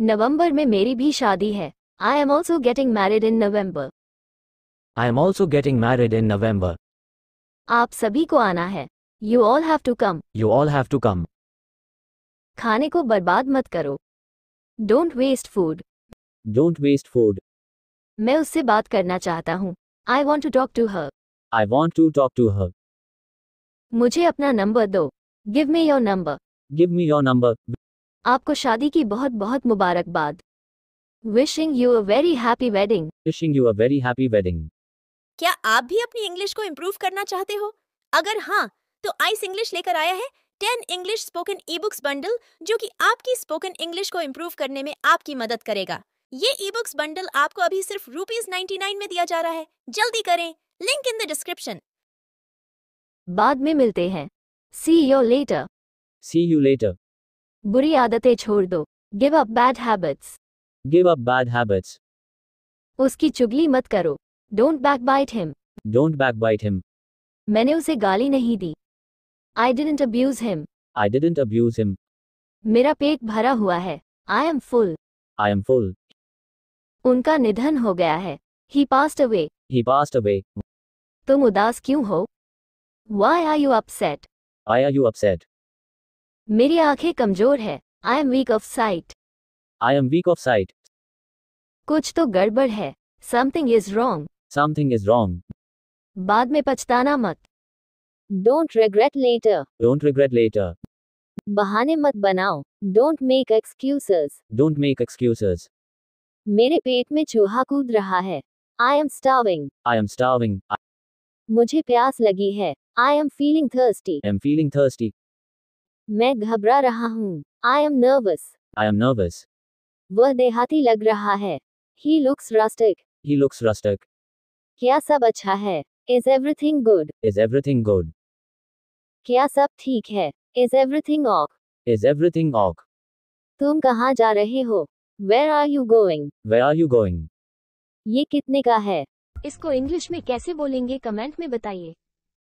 नवंबर में मेरी भी शादी है I am also getting married in November I am also getting married in November आप सभी को आना है you all have to come you all have to come खाने को बर्बाद मत करो don't waste food don't waste food मैं उससे बात करना चाहता हूँ I want to talk to her I want to talk to her मुझे अपना नंबर दो give me your number give me your number आपको शादी की बहुत बहुत मुबारकबाद wishing you a very happy wedding wishing you a very happy wedding क्या आप भी अपनी इंग्लिश को इम्प्रूव करना चाहते हो अगर हाँ तो आइस इंग्लिश लेकर आया है ten English spoken e books bundle जो कि आपकी स्पोकन इंग्लिश को इम्प्रूव करने में आपकी मदद करेगा ये ई बुक्स बंडल आपको अभी सिर्फ रूपीज नाइन्टी नाइन में दिया जा रहा है जल्दी करें लिंक इन द डिस्क्रिप्शन बाद में मिलते हैं see you later see you later बुरी आदतें छोड़ दो give up bad habits give up bad habits उसकी चुगली मत करो don't backbite him don't backbite him मैंने उसे गाली नहीं दी I didn't abuse him I didn't abuse him मेरा पेट भरा हुआ है I am full I am full उनका निधन हो गया है he passed away he passed away तुम उदास क्यों हो why are you upset I are you upset मेरी आंखें कमजोर है I am weak of sight I am weak of sight कुछ तो गड़बड़ है something is wrong something is wrong बाद में पछताना मत don't regret later don't regret later बहाने मत बनाओ don't make excuses don't make excuses मेरे पेट में चूहा कूद रहा है I am starving I am starving मुझे प्यास लगी है I am feeling thirsty I am feeling thirsty मैं घबरा रहा हूँ I am nervous I am nervous वह देहाती लग रहा है he looks rustic he looks rustic क्या सब अच्छा है is everything good is everything good क्या सब ठीक है is everything okay is everything okay तुम कहाँ जा रहे हो where are you going where are you going ये कितने का है इसको इंग्लिश में कैसे बोलेंगे कमेंट में बताइए